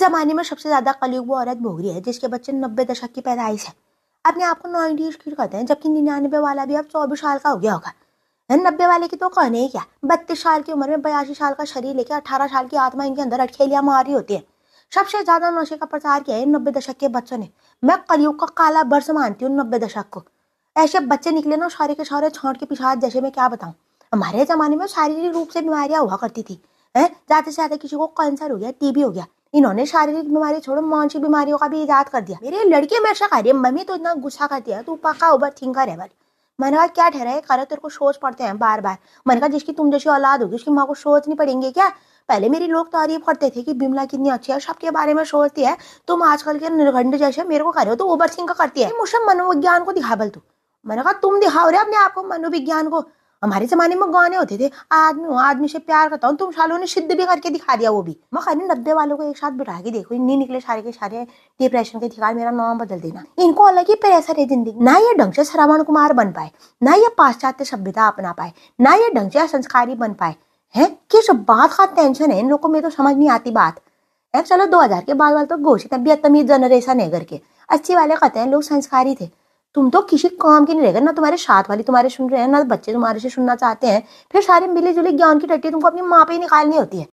ज़माने में सबसे ज़्यादा कलयुग वो औरत भोग है जिसके बच्चे नब्बे दशक की पैदाइश है अपने आप को नाइन्टी स्किड कहते हैं जबकि निन्यानवे वाला भी अब चौबीस साल का हो गया होगा नब्बे वाले की तो कहने ही क्या बत्तीस साल की उम्र में बयासी साल का शरीर लेकर अठारह साल की आत्मा इनके अंदर अटखेलियाँ मार रही होती है सबसे ज़्यादा नशे का प्रचार किया है नब्बे दशक के बच्चों ने मैं कलयुग का काला बर्स मानती हूँ नब्बे दशक को ऐसे बच्चे निकले ना सारे के सारे छौट के पिछाद जैसे मैं क्या बताऊँ हमारे ज़माने में शारीरिक रूप से बीमारियाँ हुआ करती थी है जाते जाते किसी को कैंसर हो गया टीबी हो गया इन्होंने शारीरिक बीमारी छोड़ो मानसिक बीमारियों का भी इजाद कर दिया मेरे लड़के हमेशा कह रही है मम्मी तो इतना गुस्सा करती है तू पका ओवर थिंकर है भाई मैंने कहा क्या ठहरा है करे तेरे को सोच पड़ते हैं बार बार मैंने कहा जिसकी तुम जैसी औलाद होगी उसकी माँ को सोच नहीं पड़ेंगे क्या पहले मेरी लोग तारीफ करते थे कि बिमला कितनी अच्छी है सबके बारे में सोचती है तुम आजकल के निर्घंड जैसे मेरे को कह रहे हो तो ओवर थिंक करती है मुझसे मनोविज्ञान को दिखा बल तू मैंने कहा तुम दिखाओ रहे अपने आप को मनोविज्ञान को हमारे जमाने में गाने होते थे आदमी हूँ आदमी से प्यार करता हूँ तुम सालों ने सिद्ध भी करके दिखा दिया वो भी मैं खाली नब्बे वालों को एक साथ बिठा के देखो नहीं निकले सारे के सारे डिप्रेशन के ठिकान मेरा नाम बदल देना इनको अलग ही प्रेसर है जिंदगी ना ये ढंग से श्रवण कुमार बन पाए ना ये पाश्चात्य सभ्यता अपना पाए ना ये ढंग से संस्कारी बन पाए है किस बात का टेंशन है इन लोगों को मेरे तो समझ नहीं आती बात है चलो दो हजार के बाद वाले तो घोषित अभी तमीज जनरेशन है घर के अच्छे वाले कहते हैं लोग संस्कारी थे तुम तो किसी काम की नहीं रहेगा ना तुम्हारे साथ वाली तुम्हारे सुन रहे हैं ना बच्चे तुम्हारे से सुनना चाहते हैं फिर सारे मिले जुले ज्ञान की टट्टी तुमको अपनी माँ पे ही निकालनी होती है